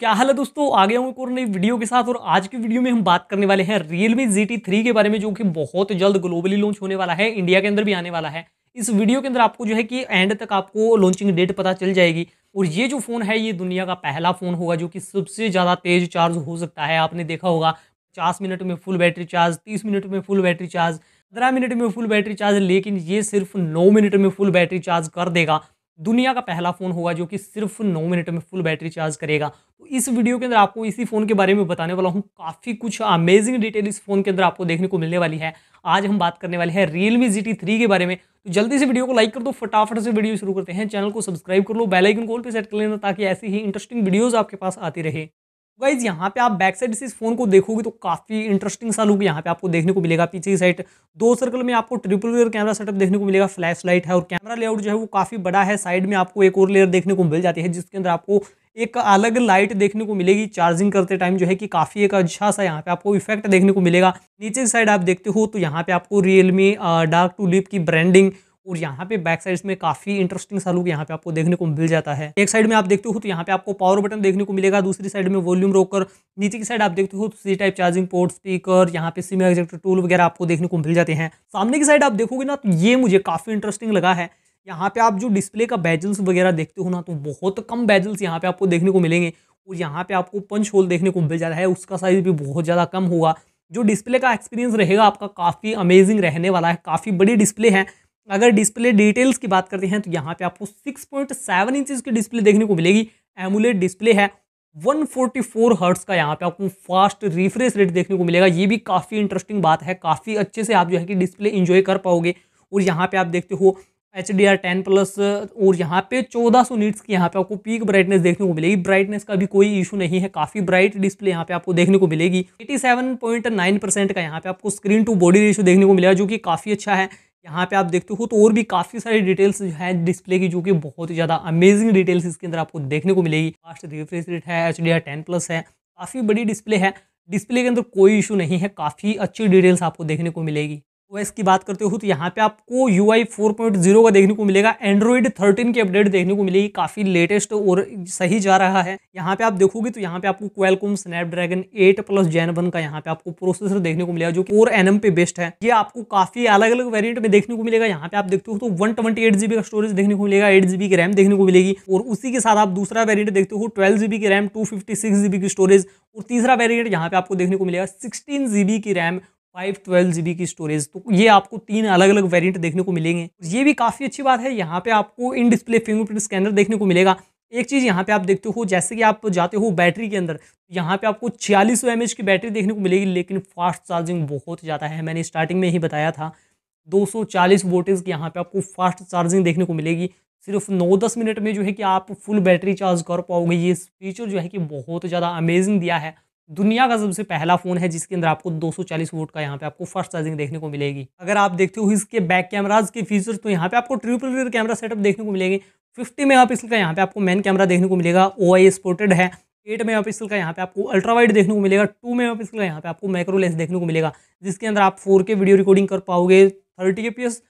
क्या हाल है दोस्तों आगे हूँ एक और नई वीडियो के साथ और आज की वीडियो में हम बात करने वाले हैं रियलमी जी टी थ्री के बारे में जो कि बहुत जल्द ग्लोबली लॉन्च होने वाला है इंडिया के अंदर भी आने वाला है इस वीडियो के अंदर आपको जो है कि एंड तक आपको लॉन्चिंग डेट पता चल जाएगी और ये जो फ़ोन है ये दुनिया का पहला फ़ोन होगा जो कि सबसे ज़्यादा तेज़ चार्ज हो सकता है आपने देखा होगा पचास मिनट में फुल बैटरी चार्ज तीस मिनट में फुल बैटरी चार्ज पंद्रह मिनट में फुल बैटरी चार्ज लेकिन ये सिर्फ नौ मिनट में फुल बैटरी चार्ज कर देगा दुनिया का पहला फ़ोन होगा जो कि सिर्फ नौ मिनट में फुल बैटरी चार्ज करेगा तो इस वीडियो के अंदर आपको इसी फ़ोन के बारे में बताने वाला हूँ काफ़ी कुछ अमेजिंग डिटेल इस फ़ोन के अंदर आपको देखने को मिलने वाली है आज हम बात करने वाले हैं रियलमी जी टी थ्री के बारे में तो जल्दी से वीडियो को लाइक कर दो फटाफट से वीडियो शुरू करते हैं चैनल को सब्सक्राइब कर लो बेलाइकन कॉल पर सेट कर लेना ताकि ऐसी ही इंटरेस्टिंग वीडियोज़ आपके पास आती रहे गाइज यहाँ पे आप बैक साइड से इस फोन को देखोगे तो काफ़ी इंटरेस्टिंग सा लुक यहाँ पे आपको देखने को मिलेगा पीछे की साइड दो सर्कल में आपको ट्रिपल लेयर कैमरा सेटअप देखने को मिलेगा फ्लैश लाइट है और कैमरा लेआउट जो है वो काफ़ी बड़ा है साइड में आपको एक और लेयर देखने को मिल जाती है जिसके अंदर आपको एक अलग लाइट देखने को मिलेगी चार्जिंग करते टाइम जो है कि काफ़ी एक अच्छा सा यहाँ पे आपको इफेक्ट देखने को मिलेगा नीचे की साइड आप देखते हो तो यहाँ पे आपको रियलमी डार्क टू लिप की ब्रांडिंग और यहाँ पे बैक साइड में काफी इंटरेस्टिंग सा लुक यहाँ पे आपको देखने को मिल जाता है एक साइड में आप देखते हो तो यहाँ पे आपको पावर बटन देखने को मिलेगा दूसरी साइड में वॉल्यूम रोकर नीचे की साइड आप देखते हो तो C type charging port speaker यहाँ पे सिम एक्जेक्टर टूल वगैरह आपको देखने को मिल जाते हैं सामने की साइड आप देखोगे ना तो ये मुझे काफी इंटरेस्टिंग लगा है यहाँ पे आप जो डिस्प्ले का बैजल्स वगैरह देखते हो ना तो बहुत कम बैजल्स यहाँ पे आपको देखने को मिलेंगे और यहाँ पे आपको पंच होल देखने को मिल जाता है उसका साइज भी बहुत ज़्यादा कम होगा जो डिस्प्ले का एक्सपीरियंस रहेगा आपका काफ़ी अमेजिंग रहने वाला है काफ़ी बड़ी डिस्प्ले है अगर डिस्प्ले डिटेल्स की बात करते हैं तो यहाँ पे आपको 6.7 पॉइंट इंचज की डिस्प्ले देखने को मिलेगी एमुलेट डिस्प्ले है 144 फोर्टी हर्ट्स का यहाँ पे आपको फास्ट रिफ्रेश रेट देखने को मिलेगा ये भी काफ़ी इंटरेस्टिंग बात है काफ़ी अच्छे से आप जो है कि डिस्प्ले इंजॉय कर पाओगे और यहाँ पे आप देखते हो H D R ten plus और यहाँ पे 1400 सौ नीट्स की यहाँ पे आपको पीक ब्राइटनेस देखने को मिलेगी ब्राइटनेस का भी कोई इशू नहीं है काफ़ी ब्राइट डिस्प्ले यहाँ पे आपको देखने को मिलेगी 87.9 परसेंट का यहाँ पे आपको स्क्रीन टू बॉडी रेशो देखने को मिलेगा जो कि काफ़ी अच्छा है यहाँ पे आप देखते हो तो और भी काफ़ी सारी डिटेल्स जो है डिस्प्ले की जो कि बहुत ही ज़्यादा अमेजिंग डिटेल्स इसके अंदर आपको देखने को मिलेगी फास्ट रिफ्रेश रेट है H D R ten plus है काफ़ी बड़ी डिस्प्ले है डिस्प्ले के अंदर कोई इशू नहीं है काफ़ी अच्छी डिटेल्स आपको देखने को मिलेगी ओएस की बात करते हो तो यहाँ पे आपको U I four point zero का देखने को मिलेगा एंड्रॉइड थर्टीन की अपडेट देखने को मिलेगी काफ़ी लेटेस्ट और सही जा रहा है यहाँ पे आप देखोगे तो यहाँ पे आपको snap Snapdragon eight plus gen one का यहाँ पे आपको प्रोसेसर देखने को मिलेगा जो कि और एनएम पे बेस्ट है ये आपको काफ़ी अलग अलग वेरियंट में देखने को मिलेगा यहाँ पे आप देखते हो तो वन का स्टोरेज देखने को मिलेगा एट की रैम देखने को मिलेगी और उसी के साथ आप दूसरा वेरियंट देखते हो ट्वेल्व की रैम टू की स्टोरेज और तीसरा वेरियंट यहाँ पे आपको देखने को मिलेगा सिक्सटीन की रैम फाइव ट्वेल्व जी की स्टोरेज तो ये आपको तीन अलग अलग वेरिएंट देखने को मिलेंगे ये भी काफ़ी अच्छी बात है यहाँ पे आपको इन डिस्प्ले फिंगरप्रिंट स्कैनर देखने को मिलेगा एक चीज़ यहाँ पे आप देखते हो जैसे कि आप जाते हो बैटरी के अंदर यहाँ पे आपको छियालीस सौ की बैटरी देखने को मिलेगी लेकिन फास्ट चार्जिंग बहुत ज़्यादा है मैंने स्टार्टिंग में ही बताया था दो चालीस वोल्टेज की यहाँ पे आपको फास्ट चार्जिंग देखने को मिलेगी सिर्फ नौ दस मिनट में जो है कि आप फुल बैटरी चार्ज कर पाओगे ये फीचर जो है कि बहुत ज़्यादा अमेजिंग दिया है दुनिया का सबसे पहला फ़ोन है जिसके अंदर आपको 240 वोट का यहाँ पे आपको फर्स्ट चार्जिंग देखने को मिलेगी अगर आप देखते हो इसके बैक कैमराज के फीचर्स तो यहाँ पे आपको ट्रिपल रियर कैमरा सेटअप देखने को मिलेंगे 50 मेगापिक्सल का यहाँ पे आपको मेन कैमरा देखने को मिलेगा ओ आई स्पोर्टेड है एट मेगा पिक्सल का यहाँ पे आपको अल्ट्रा वाइड देखने को मिलेगा टू मेगा पिक्सल का यहाँ पे आपको माइक्रो लेंस देखने को मिलेगा जिसके अंदर आप फोर के वीडियो रिकॉर्डिंग कर पाओगे thirty A plus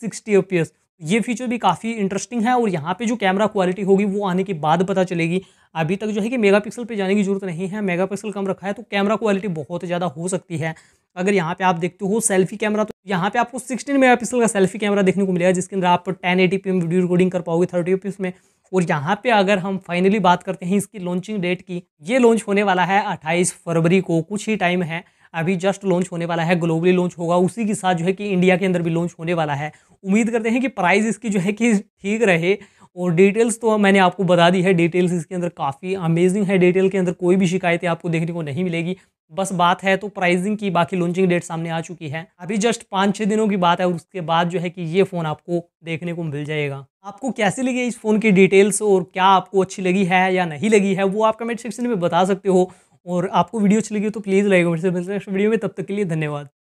sixty A ये फीचर भी काफ़ी इंटरेस्टिंग है और यहाँ पे जो कैमरा क्वालिटी होगी वो आने के बाद पता चलेगी अभी तक जो है कि मेगापिक्सल पे जाने की ज़रूरत नहीं है मेगापिक्सल कम रखा है तो कैमरा क्वालिटी बहुत ज़्यादा हो सकती है अगर यहाँ पे आप देखते हो सेल्फी कैमरा तो यहाँ पे आपको 16 मेगापिक्सल का सेल्फी कैमरा देखने को मिलेगा जिसके अंदर आप 1080p में वीडियो रिकॉर्डिंग कर पाओगे थर्टी एफ में और यहाँ पे अगर हम फाइनली बात करते हैं इसकी लॉन्चिंग डेट की ये लॉन्च होने वाला है अट्ठाईस फरवरी को कुछ ही टाइम है अभी जस्ट लॉन्च होने वाला है ग्लोबली लॉन्च होगा उसी के साथ जो है कि इंडिया के अंदर भी लॉन्च होने वाला है उम्मीद करते हैं कि प्राइस इसकी जो है कि ठीक रहे और डिटेल्स तो मैंने आपको बता दी है डिटेल्स इसके अंदर काफ़ी अमेजिंग है डिटेल के अंदर कोई भी शिकायतें आपको देखने को नहीं मिलेगी बस बात है तो प्राइसिंग की बाकी लॉन्चिंग डेट सामने आ चुकी है अभी जस्ट पाँच छः दिनों की बात है और उसके बाद जो है कि ये फ़ोन आपको देखने को मिल जाएगा आपको कैसे लगी इस फ़ोन की डिटेल्स और क्या आपको अच्छी लगी है या नहीं लगी है वो आप कमेंट सेक्शन में बता सकते हो और आपको वीडियो अच्छी लगी तो प्लीज़ लाइक से मिलते हैं नेक्स्ट वीडियो में तब तक के लिए धन्यवाद